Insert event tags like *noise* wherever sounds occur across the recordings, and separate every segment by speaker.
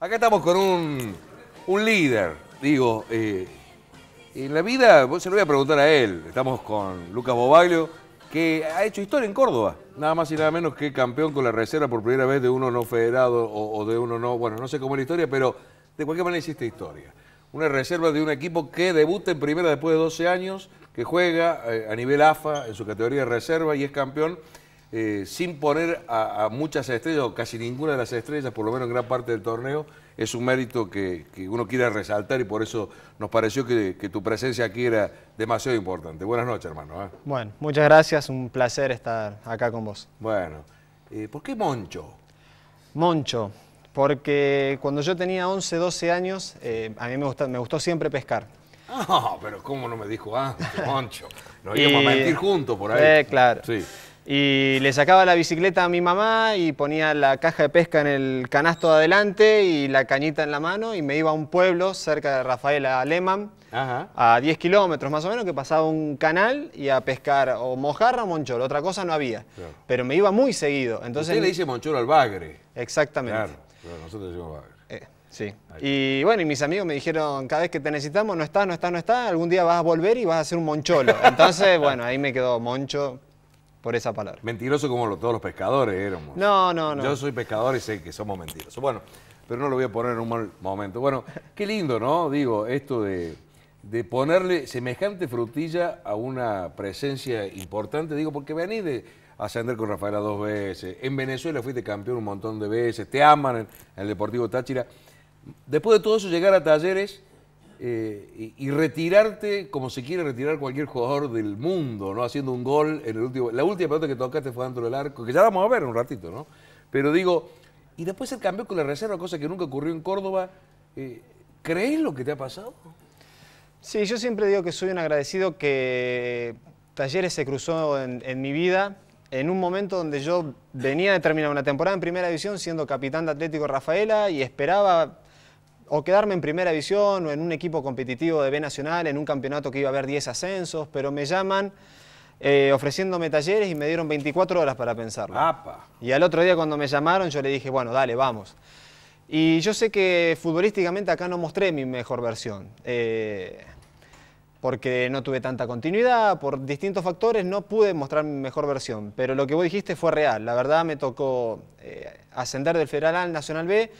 Speaker 1: Acá estamos con un, líder, digo, eh, en la vida, se lo voy a preguntar a él, estamos con Lucas Bobaglio, que ha hecho historia en Córdoba, nada más y nada menos que campeón con la reserva por primera vez de uno no federado o, o de uno no, bueno, no sé cómo es la historia, pero de cualquier manera hiciste historia. Una reserva de un equipo que debuta en primera después de 12 años, que juega eh, a nivel AFA en su categoría de reserva y es campeón. Eh, sin poner a, muchas estrellas, o casi ninguna de las estrellas, por lo menos en gran parte del torneo, es un mérito que, uno quiere resaltar y por eso nos pareció que, tu presencia aquí era demasiado importante. Buenas noches, hermano. ¿eh?
Speaker 2: Bueno, muchas gracias, un placer estar acá con vos. Bueno, eh, ¿por qué Moncho? Moncho, porque cuando yo tenía 11, 12 años, a mí me, gustó siempre pescar.
Speaker 1: Ah, pero ¿cómo no me dijo antes, Moncho? Nos *laughs* íbamos a mentir juntos por ahí. Sí, claro. Sí
Speaker 2: y le sacaba la bicicleta a mi mamá y ponía la caja de pesca en el canasto de adelante y la cañita en la mano y me iba a un pueblo cerca de Rafael Alemán,
Speaker 1: a
Speaker 2: 10 kilómetros más o menos, que pasaba un canal y a pescar o mojarra o moncholo, otra cosa no había. Pero me iba muy seguido. Entonces, le dice moncholo al bagre. Exactamente. nosotros bagre. Eh, sí. Y bueno, y mis amigos me dijeron, cada vez que te necesitamos, no estás, no estás, no estás, algún día vas a volver y vas a hacer un moncholo. *laughs* Entonces, bueno, ahí me quedó moncho por esa palabra.
Speaker 1: Mentiroso como todos los pescadores eh, éramos.
Speaker 2: No, no, no. Yo
Speaker 1: soy pescador y sé que somos mentirosos. Bueno, pero no lo voy a poner en un mal momento. Bueno, *laughs* qué lindo, ¿no? Digo, esto de, de ponerle semejante frutilla a una presencia importante, digo, porque vení de ascender con Rafaela dos veces, en Venezuela fuiste campeón un montón de veces, te aman en el Deportivo Táchira. Después de todo eso, llegar a Talleres eh, y, retirarte como se quiere retirar cualquier jugador del mundo, ¿no? Haciendo un gol en el último. La última pelota que tocaste fue dentro del arco, que ya vamos a ver en un ratito, ¿no? Pero digo, y después el cambio con la reserva, cosa
Speaker 2: que nunca ocurrió en Córdoba. Eh, ¿Crees lo que te ha pasado? Sí, yo siempre digo que soy un agradecido que Talleres se cruzó en, en mi vida en un momento donde yo venía de terminar una temporada en primera división siendo capitán de Atlético Rafaela y esperaba o quedarme en primera división o en un equipo competitivo de B Nacional, en un campeonato que iba a haber 10 ascensos, pero me llaman eh, ofreciéndome talleres y me dieron 24 horas para pensarlo. Y al otro día cuando me llamaron yo le dije, bueno, dale, vamos. Y yo sé que futbolísticamente acá no mostré mi mejor versión, eh, porque no tuve tanta continuidad, por distintos factores no pude mostrar mi mejor versión, pero lo que vos dijiste fue real, la verdad me tocó eh, ascender del Federal al Nacional B,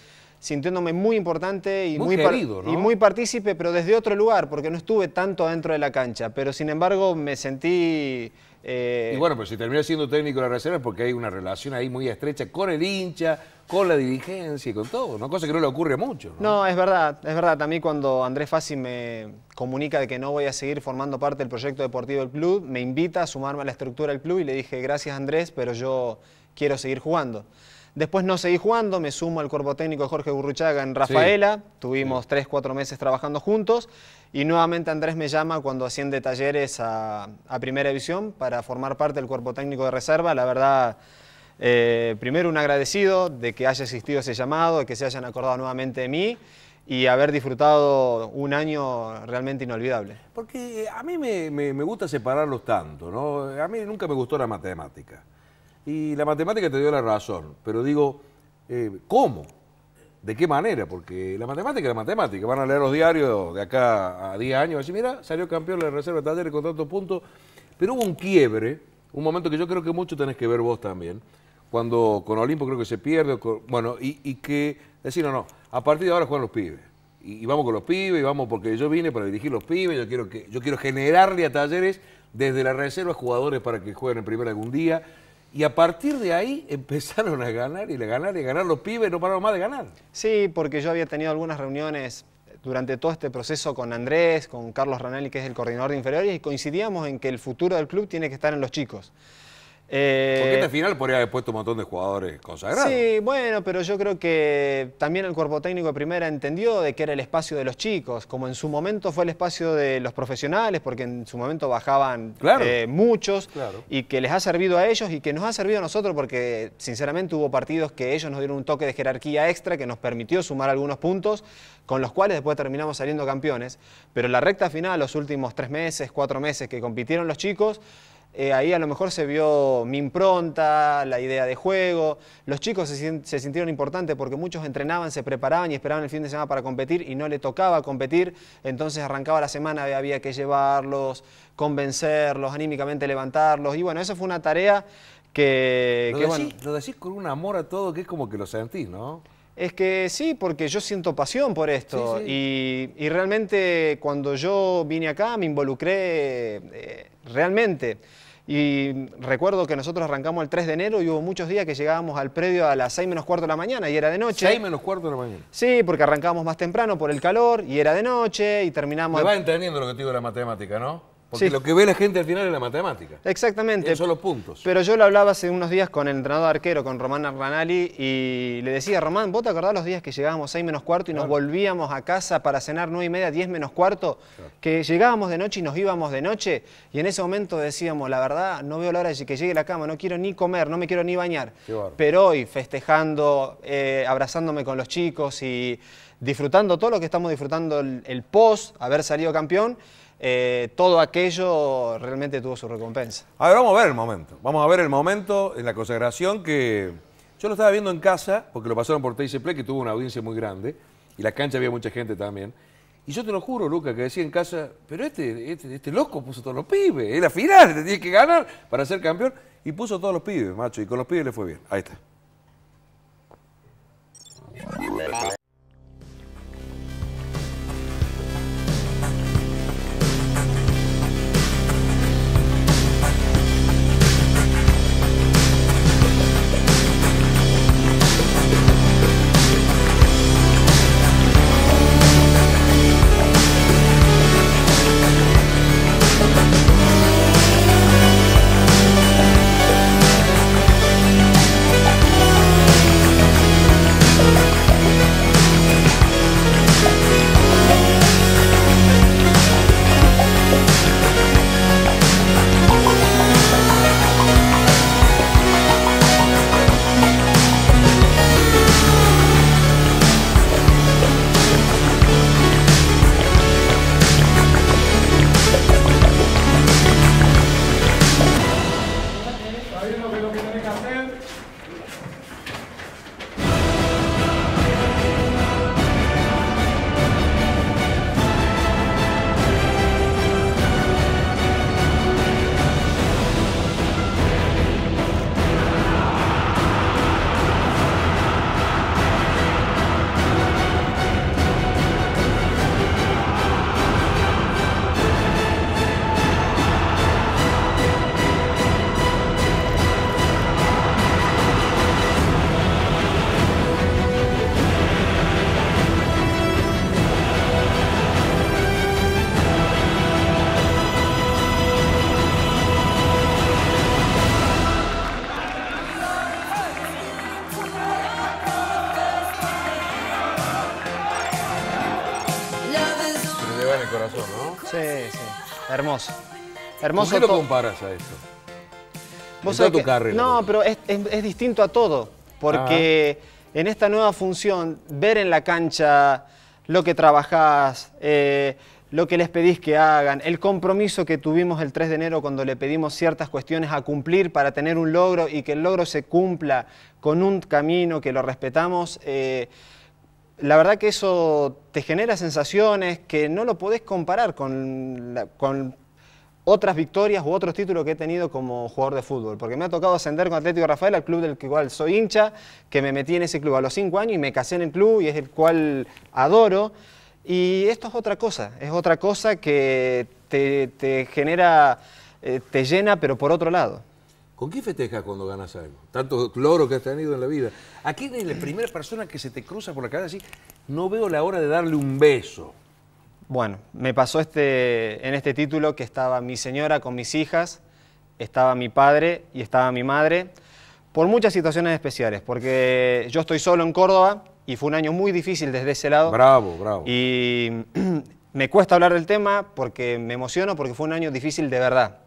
Speaker 2: sintiéndome muy importante y muy, y muy partícipe, pero desde otro lugar, porque no estuve tanto dentro de la cancha. Pero sin embargo me sentí... Eh, y bueno,
Speaker 1: pero pues si terminé siendo técnico de la reserva es porque hay una relación ahí muy estrecha con el hincha, con la dirigencia y con todo, una Cosa que no le ocurre mucho.
Speaker 2: ¿no? es verdad, es verdad. A mí cuando Andrés Fassi me comunica de que no voy a seguir formando parte del proyecto deportivo del club, me invita a sumarme a la estructura del club y le dije, gracias Andrés, pero yo quiero seguir jugando. Después no seguí jugando, me sumo al cuerpo técnico de Jorge Burruchaga en Rafaela, tuvimos tres, cuatro meses trabajando juntos y nuevamente Andrés me llama cuando asciende talleres a, Primera División para formar parte del cuerpo técnico de reserva. La verdad, eh, primero un agradecido de que haya existido ese llamado, de que se hayan acordado nuevamente de mí y haber disfrutado un año realmente inolvidable. Porque a mí me, me gusta separarlos tanto, ¿no? A mí nunca me gustó la matemática.
Speaker 1: Y la matemática te dio la razón, pero digo, eh, ¿cómo? ¿De qué manera? Porque la matemática es la matemática. Van a leer los diarios de acá a 10 años. y Así, mira, salió campeón de la reserva de talleres con tantos puntos. Pero hubo un quiebre, un momento que yo creo que mucho tenés que ver vos también. Cuando con Olimpo creo que se pierde. bueno, y, que decir, no, no, a partir de ahora juegan los pibes. Y, vamos con los pibes, y vamos porque yo vine para dirigir los pibes. Yo quiero, que, yo quiero generarle a talleres desde la reserva jugadores para que jueguen en primera algún día
Speaker 2: y a partir de ahí *laughs* empezaron a ganar y a ganar y a ganar los pibes, no pararon más de ganar. Sí, porque yo había tenido algunas reuniones durante todo este proceso con Andrés, con Carlos Ranelli, que es el coordinador de inferiores, y coincidíamos en que el futuro del club tiene que estar en los chicos. Eh, porque esta
Speaker 1: final podría haber puesto un montón de jugadores consagrados.
Speaker 2: Sí, bueno, pero yo creo que también el cuerpo técnico de primera entendió de que era el espacio de los chicos, como en su momento fue el espacio de los profesionales, porque en su momento bajaban eh, muchos, y que les ha servido a ellos y que nos ha servido a nosotros, porque sinceramente hubo partidos que ellos nos dieron un toque de jerarquía extra que nos permitió sumar algunos puntos, con los cuales después terminamos saliendo campeones. Pero la recta final, los últimos tres meses, cuatro meses que compitieron los chicos, eh, ahí a lo mejor se vio mi impronta, la idea de juego. Los chicos se, sintieron importantes porque muchos entrenaban, se preparaban y esperaban el fin de semana para competir y no le tocaba competir. Entonces arrancaba la semana, había que llevarlos, convencerlos, anímicamente levantarlos. Y bueno, eso fue una tarea que...
Speaker 1: lo decís con un amor a todo que es como que lo sentís, ¿no?
Speaker 2: Es que sí, porque yo siento pasión por esto. Y, realmente cuando yo vine acá me involucré eh, realmente. Y recuerdo que nosotros arrancamos el 3 de enero y hubo muchos días que llegábamos al predio a las 6 menos cuarto de la mañana y era de noche. 6
Speaker 1: menos cuarto de la mañana.
Speaker 2: Sí, porque arrancábamos más temprano por el calor y era de noche y terminamos... Me va
Speaker 1: entendiendo lo que te digo de la
Speaker 2: matemática, ¿no? sí. lo
Speaker 1: que ve la gente al final es la matemática.
Speaker 2: Exactamente. son los puntos. Pero yo lo hablaba hace unos días con el entrenador arquero, con Román Arranali, y le decía, Román, ¿vos te acordás los días que llegábamos 6 menos cuarto y nos volvíamos a casa para cenar 9 y media, 10 menos cuarto? Que llegábamos de noche y nos íbamos de noche, y en ese momento decíamos, la verdad, no veo la hora de que llegue la cama, no quiero ni comer, no me quiero ni bañar. Pero hoy, festejando, eh, abrazándome con los chicos y disfrutando todo lo que estamos disfrutando el, el post, haber salido campeón, eh, todo aquello realmente tuvo su recompensa. A ver, vamos a ver el momento. Vamos a ver el momento
Speaker 1: en la consagración que yo lo estaba viendo en casa, porque lo pasaron por TIC Play, que tuvo una audiencia muy grande, y la cancha había mucha gente también. Y yo te lo juro, Luca, que decía en casa, pero este, este, este loco puso todos los pibes, es la final, te tienes que ganar para ser campeón. Y puso todos los pibes, macho, y con los pibes le fue bien. Ahí está.
Speaker 2: hermoso. Hermoso qué lo comparas
Speaker 1: a eso? no,
Speaker 2: pues. pero es, distinto a todo, porque ah. en esta nueva función, ver en la cancha lo que trabajás, eh, lo que les pedís que hagan, el compromiso que tuvimos el 3 de enero cuando le pedimos ciertas cuestiones a cumplir para tener un logro y que el logro se cumpla con un camino que lo respetamos, eh, la verdad que eso te genera sensaciones que no lo podés comparar con otras victorias u otros títulos que he tenido como jugador de fútbol, porque me ha tocado ascender con Atlético Rafael al club del que igual soy hincha, que me metí en ese club a los cinco años y me casé en el club y es el cual adoro. Y esto es otra cosa, es otra cosa que te, genera, eh, te llena, pero por otro lado.
Speaker 1: ¿Con qué festejas cuando ganas algo? Tanto logros que has tenido en la vida. Aquí quién la primera persona que se te cruza por la cabeza así? No veo la hora de darle un beso.
Speaker 2: Bueno, me pasó este, en este título que estaba mi señora con mis hijas, estaba mi padre y estaba mi madre, por muchas situaciones especiales, porque yo estoy solo en Córdoba y fue un año muy difícil desde ese lado. Bravo, bravo. Y *clears throat* me cuesta hablar del tema porque me emociono, porque fue un año difícil de verdad.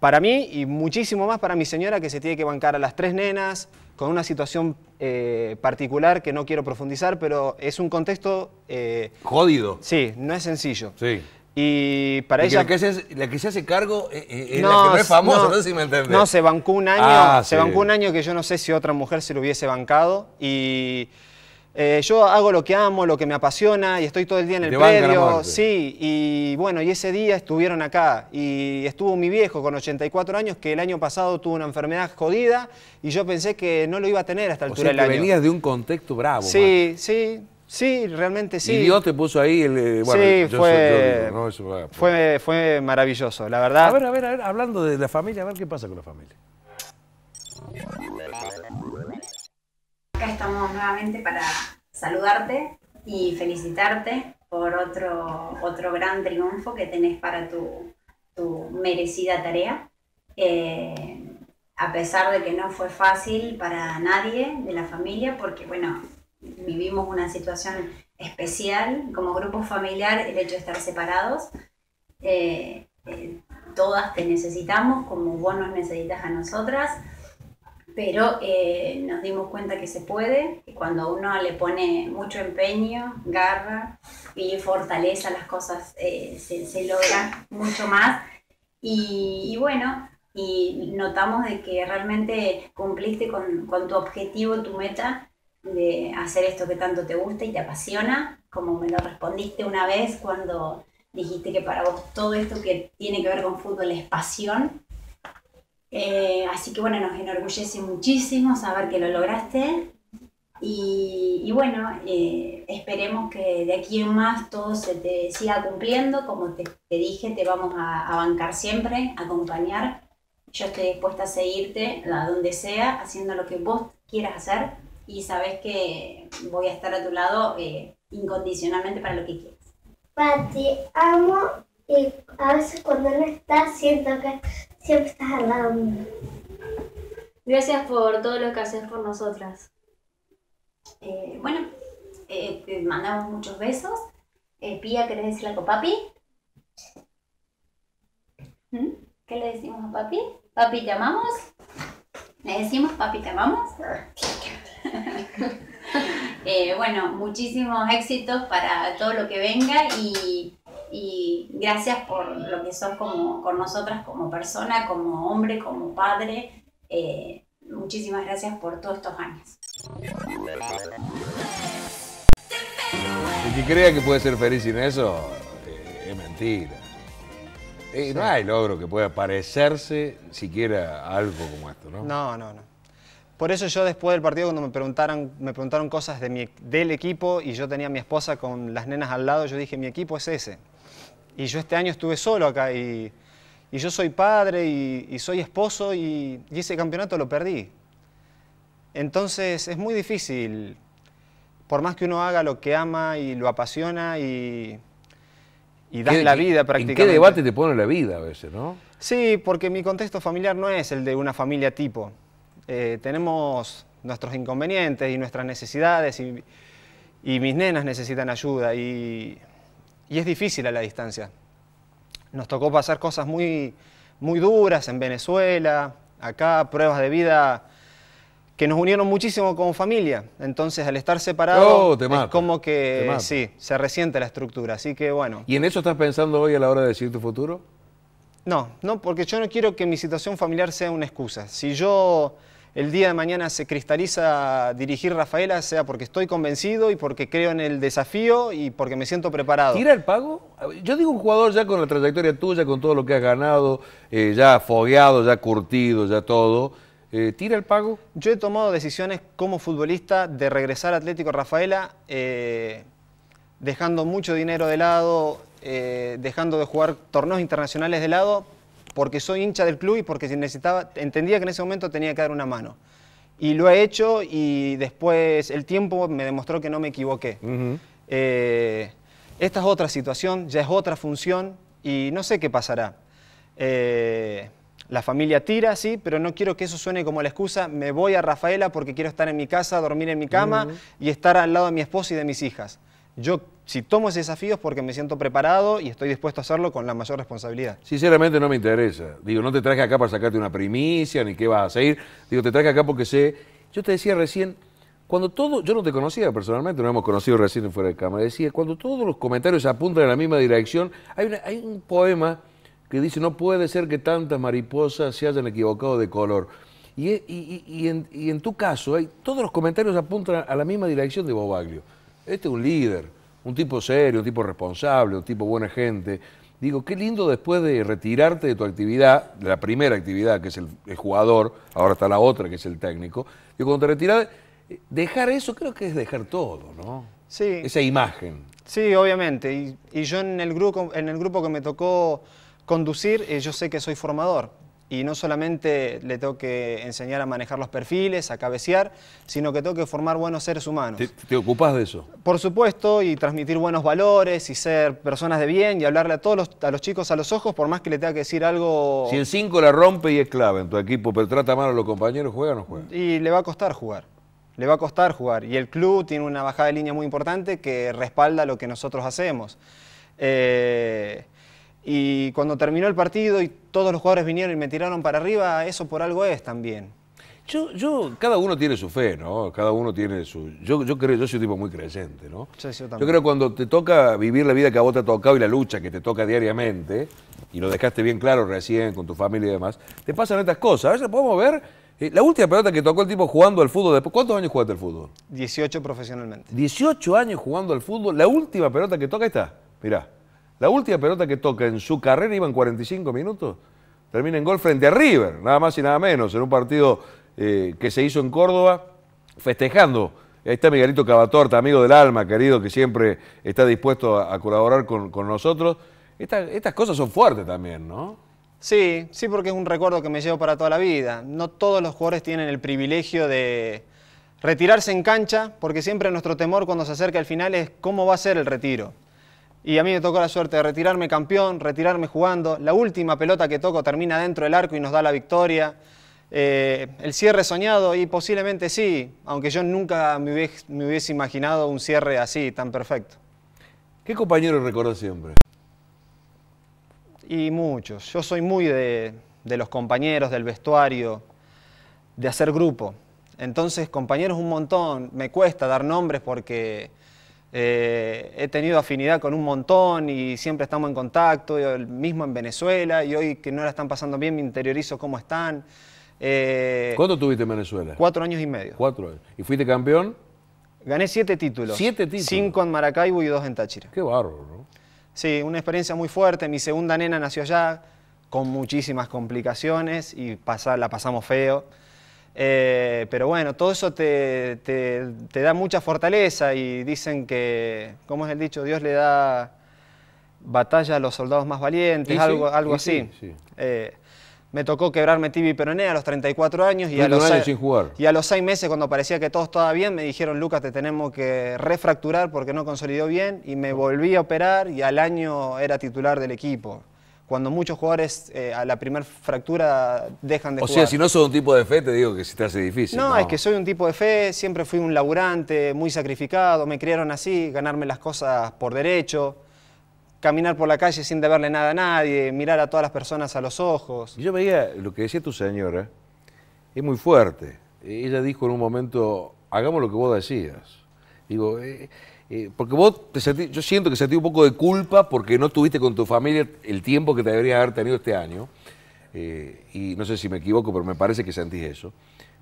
Speaker 2: Para mí y muchísimo más para mi señora que se tiene que bancar a las tres nenas, con una situación eh, particular que no quiero profundizar, pero es un contexto... Eh, Jodido. Sí, no es sencillo. Sí. Y para ella... La que, se, la que se hace cargo eh, eh, es, no, la que no es famosa, no, sé si me entendés. No, se bancó un año, ah, se bancó un año que yo no sé si otra mujer se lo hubiese bancado y... Eh, yo hago lo que amo, lo que me apasiona y estoy todo el día en el predio. Sí, y bueno, y ese día estuvieron acá y estuvo mi viejo con 84 años que el año pasado tuvo una enfermedad jodida y yo pensé que no lo iba a tener hasta el altura del año. venías
Speaker 1: de un contexto bravo. Sí,
Speaker 2: sí. Sí, realmente sí. Y Dios
Speaker 1: te puso ahí el. Eh, bueno, yo fue, soy,
Speaker 2: fue, fue maravilloso, la verdad. A ver, a ver, a ver, hablando de la familia, a ver qué pasa con la familia
Speaker 3: estamos nuevamente para saludarte y felicitarte por otro, otro gran triunfo que tenés para tu, tu merecida tarea. Eh, a pesar de que no fue fácil para nadie de la familia, porque bueno, vivimos una situación especial como grupo familiar, el hecho de estar separados. Eh, eh, todas te necesitamos como vos nos necesitas a nosotras pero eh, nos dimos cuenta que se puede, que cuando uno le pone mucho empeño, garra y fortaleza, las cosas eh, se, se, logran mucho más. Y, y, bueno, y notamos de que realmente cumpliste con, con, tu objetivo, tu meta de hacer esto que tanto te gusta y te apasiona, como me lo respondiste una vez cuando dijiste que para vos todo esto que tiene que ver con fútbol es pasión eh, así que bueno, nos enorgullece muchísimo saber que lo lograste. Y, bueno, eh, esperemos que de aquí en más todo se te siga cumpliendo. Como te, dije, te vamos a, bancar siempre, acompañar. Yo estoy dispuesta a seguirte a donde sea, haciendo lo que vos quieras hacer. Y sabes que voy a estar a tu lado eh, incondicionalmente para lo que quieras. Pati, amo y a veces cuando no estás siento que Siempre estás al lado Gracias por todo lo que haces por nosotras. Eh, bueno, eh, mandamos muchos besos. Eh, Pía, ¿querés decirle algo, papi? ¿Mm? ¿Qué le decimos a papi? ¿Papi, te amamos? ¿Le decimos papi, te amamos? *laughs* bueno, muchísimos éxitos para todo lo que venga y y gracias por lo que sos como, con nosotras como persona, como hombre, como padre. Eh, muchísimas gracias por todos estos años.
Speaker 1: El que crea que puede ser feliz sin eso eh, es mentira. Eh, no hay logro que pueda parecerse siquiera algo como esto, ¿no?
Speaker 2: No, no, no. Por eso yo después del partido, cuando me preguntaron, me preguntaron cosas de mi, del equipo y yo tenía a mi esposa con las nenas al lado, yo dije, mi equipo es ese. Y yo este año estuve solo acá y, yo soy padre y, soy esposo y, ese campeonato lo perdí. Entonces es muy difícil, por más que uno haga lo que ama y lo apasiona y, y la vida prácticamente. ¿En qué debate
Speaker 1: te pone la vida a veces, no?
Speaker 2: Sí, porque mi contexto familiar no es el de una familia tipo. Eh, tenemos nuestros inconvenientes y nuestras necesidades y, y mis nenas necesitan ayuda y y es difícil a la distancia. Nos tocó pasar cosas muy, muy duras en Venezuela, acá, pruebas de vida que nos unieron muchísimo como familia. Entonces, al estar separado, oh, es como que sí, se resiente la estructura. Así que bueno.
Speaker 1: ¿Y en eso estás pensando hoy a la hora de decir tu futuro?
Speaker 2: No, no, porque yo no quiero que mi situación familiar sea una excusa. Si yo el día de mañana se cristaliza dirigir Rafaela, sea porque estoy convencido y porque creo en el desafío y porque me siento preparado. ¿Tira el pago? Yo digo un jugador ya con la trayectoria tuya, con todo lo que has ganado, eh, ya fogueado, ya curtido, ya todo. Eh, ¿Tira el pago? Yo he tomado decisiones como futbolista de regresar a Atlético Rafaela, eh, dejando mucho dinero de lado, dejando de jugar torneos internacionales de lado porque soy hincha del club y porque necesitaba, entendía que en ese momento tenía que dar una mano. Y lo he hecho y después el tiempo me demostró que no me equivoqué. Eh, esta es otra situación, ya es otra función y no sé qué pasará. Eh, la familia tira, sí, pero no quiero que eso suene como la excusa, me voy a Rafaela porque quiero estar en mi casa, dormir en mi cama y estar al lado de mi esposo y de mis hijas yo si tomo ese desafío es porque me siento preparado y estoy dispuesto a hacerlo con la mayor responsabilidad.
Speaker 1: Sinceramente no me interesa. Digo, no te traje acá para sacarte una primicia ni qué vas a seguir. Digo, te traje acá porque sé. Yo te decía recién, cuando todo, yo no te conocía personalmente, No hemos conocido recién fuera de cámara, decía, cuando todos los comentarios apuntan en la misma dirección, hay, un poema que dice, no puede ser que tantas mariposas se hayan equivocado de color. Y, e, en, tu caso, todos los comentarios apuntan a la misma dirección de Bobaglio. Este es un líder, un tipo serio, un tipo responsable, un tipo buena gente. Digo, qué lindo después de retirarte de tu actividad, de la primera actividad, que es el, jugador, ahora está la otra,
Speaker 2: que es el técnico. Digo, cuando te retiras, eh, dejar eso creo que es dejar todo, ¿no? Sí. Esa imagen. Sí, obviamente. Y, yo en el, grupo, en el grupo que me tocó conducir, eh, yo sé que soy formador y no solamente le tengo que enseñar a manejar los perfiles, a cabecear, sino que tengo que formar buenos seres humanos. ¿Te, ocupas de eso? Por supuesto, y transmitir buenos valores y ser personas de bien y hablarle a todos los, a los chicos a los ojos, por más que le tenga que decir algo... Si el
Speaker 1: 5 la rompe y es clave en tu equipo, pero trata mal a los compañeros, ¿juega
Speaker 2: o no juega? Y le va a costar jugar le va a costar jugar. Y el club tiene una bajada de línea muy importante que respalda lo que nosotros hacemos. Eh, y cuando terminó el partido y todos los jugadores vinieron y me tiraron para arriba, eso por algo es también.
Speaker 1: Yo, yo, cada uno tiene su fe, ¿no? Cada uno tiene su. Yo, yo creo, yo soy un tipo muy creyente, ¿no?
Speaker 2: yo, creo que
Speaker 1: cuando te toca vivir la vida que a vos te ha tocado y la lucha que te toca diariamente, y lo dejaste bien claro recién con tu familia y demás, te pasan estas cosas. A veces podemos ver eh, la última pelota que tocó el tipo jugando al fútbol, ¿cuántos años jugaste al fútbol?
Speaker 2: 18 profesionalmente.
Speaker 1: 18 años jugando al fútbol, la última pelota que toca, está, mirá. La última pelota que toca en su carrera iba en 45 minutos. Termina en gol frente a River, nada más y nada menos, en un partido eh, que se hizo en Córdoba, festejando. Ahí está Miguelito Cavatorta, amigo del alma, querido, que siempre está dispuesto a, colaborar con, nosotros. estas cosas son fuertes también, ¿no?
Speaker 2: Sí, sí, porque es un recuerdo que me llevo para toda la vida. No todos los jugadores tienen el privilegio de retirarse en cancha, porque siempre nuestro temor cuando se acerca el final es cómo va a ser el retiro. Y a mí me tocó la suerte de retirarme campeón, retirarme jugando. La última pelota que toco termina dentro del arco y nos da la victoria. Eh, el cierre soñado, y posiblemente sí, aunque yo nunca me hubiese, imaginado un cierre así, tan perfecto. ¿Qué compañeros recordás siempre? Y muchos. Yo soy muy de, de los compañeros, del vestuario, de hacer grupo. Entonces, compañeros un montón. Me cuesta dar nombres porque eh, he tenido afinidad con un montón y siempre estamos en contacto, el mismo en Venezuela, y hoy que no la están pasando bien me interiorizo cómo están. ¿Cuándo eh, ¿Cuánto tuviste en Venezuela? Cuatro años y medio. Cuatro ¿Y fuiste campeón? Gané siete títulos. ¿Siete títulos? Cinco en Maracaibo y dos en Táchira. Qué bárbaro, ¿no? Sí, una experiencia muy fuerte. Mi segunda nena nació allá con muchísimas complicaciones y la pasamos feo. Eh, pero bueno, todo eso te, te, da mucha fortaleza y dicen que, ¿cómo es el dicho? Dios le da batalla a los soldados más valientes, algo, algo así. Eh, me tocó quebrarme tibia y peroné e a los 34 años y, a los y a los 6 meses cuando parecía que todo estaba bien me dijeron, Lucas, te tenemos que refracturar porque no consolidó bien y me volví a operar y al año era titular del equipo cuando muchos jugadores eh, a la primera fractura dejan de jugar. O sea, si
Speaker 1: no soy un tipo de fe, te digo que si te hace difícil. No, es que
Speaker 2: soy un tipo de fe, siempre fui un laburante, muy sacrificado, me criaron así, ganarme las cosas por derecho, caminar por la calle sin deberle nada a nadie, mirar a todas las personas a los ojos.
Speaker 1: yo veía lo que decía tu señora, eh, es muy fuerte. Ella dijo en un momento, hagamos lo que vos decías. Digo, eh, eh, porque vos te yo siento que sentí un poco de culpa porque no tuviste con tu familia el tiempo que te debería haber tenido este año. Eh, y no sé si me equivoco, pero me parece que sentís eso.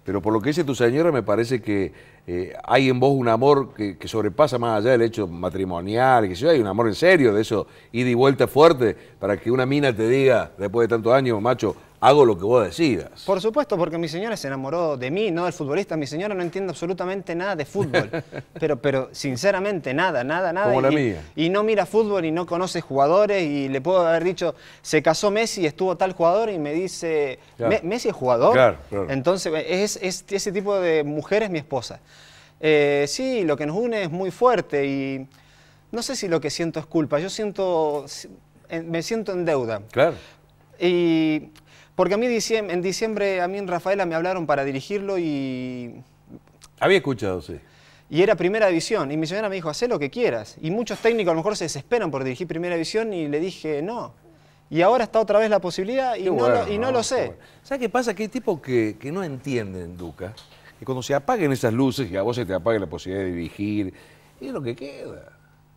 Speaker 1: Pero por lo que dice tu señora, me parece que eh, hay en vos un amor que, sobrepasa más allá del hecho matrimonial, que si hay un amor en serio, de eso, ida y vuelta fuerte, para que una mina te diga, después de tantos años, macho, hago lo que vos decidas.
Speaker 2: Por supuesto, porque mi señora se enamoró de mí, no del futbolista. Mi señora no entiende absolutamente nada de fútbol. *laughs* pero, pero sinceramente, nada, nada, nada. Como la mía. Y no mira fútbol y no conoce jugadores. Y le puedo haber dicho, se casó Messi, estuvo tal jugador, y me dice, ¿Messi es jugador? Claro, claro. Entonces, es, ese tipo de mujer es mi esposa. Eh, sí, lo que nos une es muy fuerte y no sé si lo que siento es culpa. Yo siento, me siento en deuda. Claro. Y porque a mí en diciembre, a mí en Rafaela me hablaron para dirigirlo y... Había escuchado, sí. Y era primera división. Y mi señora me dijo, haz lo que quieras. Y muchos técnicos a lo mejor se desesperan por dirigir primera división y le dije, no. Y ahora está otra vez la posibilidad y, no, lo, y no, lo, sé. ¿Sabes qué pasa? Que hay tipos que, que no entienden,
Speaker 1: Duca. Que cuando se apaguen esas luces y a vos se te apague la posibilidad de dirigir, es lo que queda.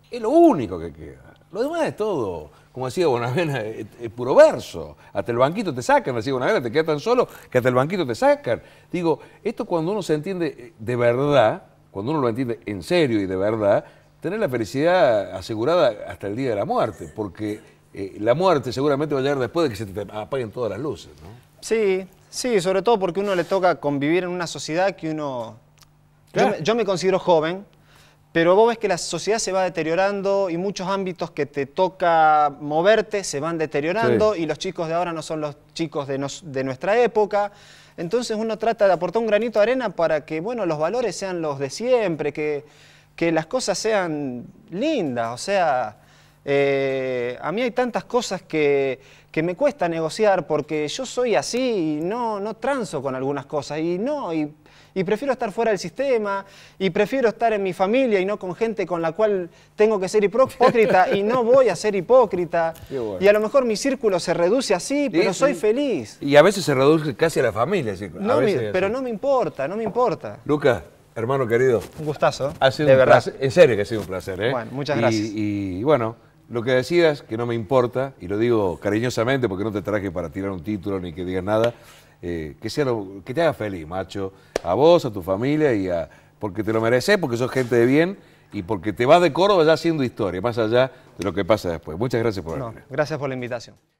Speaker 1: Es lo único que queda. Lo demás es todo como decía Bonavena, es, puro verso. Hasta el banquito te sacan, decía Bonavena, te quedas tan solo que hasta el banquito te sacan. Digo, esto cuando uno se entiende eh, de verdad, cuando uno lo entiende en serio y de verdad, tener la felicidad asegurada hasta el día de la muerte, porque eh, la muerte seguramente va a llegar después de que se te apaguen todas las luces. ¿no?
Speaker 2: Sí, sí, sobre todo porque uno le toca convivir en una sociedad que uno... yo me considero joven, pero vos ves que la sociedad se va deteriorando y muchos ámbitos que te toca moverte se van deteriorando y los chicos de ahora no son los chicos de, nuestra época. Entonces uno trata de aportar un granito de arena para que bueno, los valores sean los de siempre, que, que las cosas sean lindas. O sea, eh, a mí hay tantas cosas que, que, me cuesta negociar porque yo soy así y no, no transo con algunas cosas. Y no, y prefiero estar fuera del sistema, y prefiero estar en mi familia y no con gente con la cual tengo que ser hipócrita, y no voy a ser hipócrita. *laughs* Y a lo mejor mi círculo se reduce así, pero soy feliz.
Speaker 1: Y a veces se reduce casi a la familia. Así, pero no
Speaker 2: me importa, no me importa.
Speaker 1: Lucas, hermano querido.
Speaker 2: Un gustazo. de verdad.
Speaker 1: en serio que ha sido un placer. ¿eh? Bueno, muchas gracias. y, y bueno lo que decías, que no me importa, y lo digo cariñosamente porque no te traje para tirar un título ni que digas nada, eh, que, sea que te haga feliz, macho. A vos, a tu familia y a. Porque te lo mereces, porque sos gente de bien y porque te vas de Córdoba ya haciendo historia, más allá de lo que pasa después. Muchas gracias por
Speaker 2: venir. gracias por la invitación.